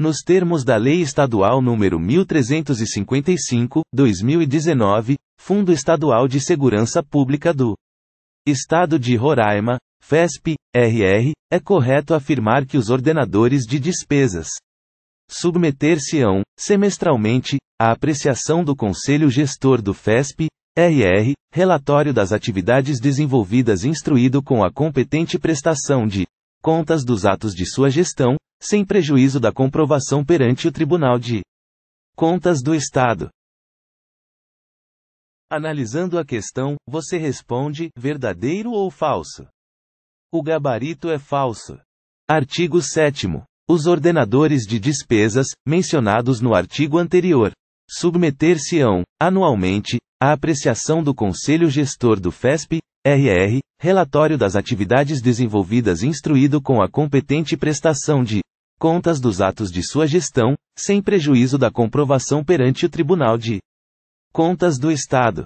nos termos da Lei Estadual nº 1355, 2019, Fundo Estadual de Segurança Pública do Estado de Roraima, FESP, RR, é correto afirmar que os ordenadores de despesas submeter-se-ão, semestralmente, à apreciação do Conselho Gestor do FESP, RR, relatório das atividades desenvolvidas instruído com a competente prestação de contas dos atos de sua gestão, sem prejuízo da comprovação perante o Tribunal de Contas do Estado. Analisando a questão, você responde: verdadeiro ou falso? O gabarito é falso. Artigo 7. Os ordenadores de despesas, mencionados no artigo anterior, submeter-se-ão, anualmente, à apreciação do Conselho Gestor do FESP, RR, relatório das atividades desenvolvidas instruído com a competente prestação de contas dos atos de sua gestão, sem prejuízo da comprovação perante o Tribunal de Contas do Estado.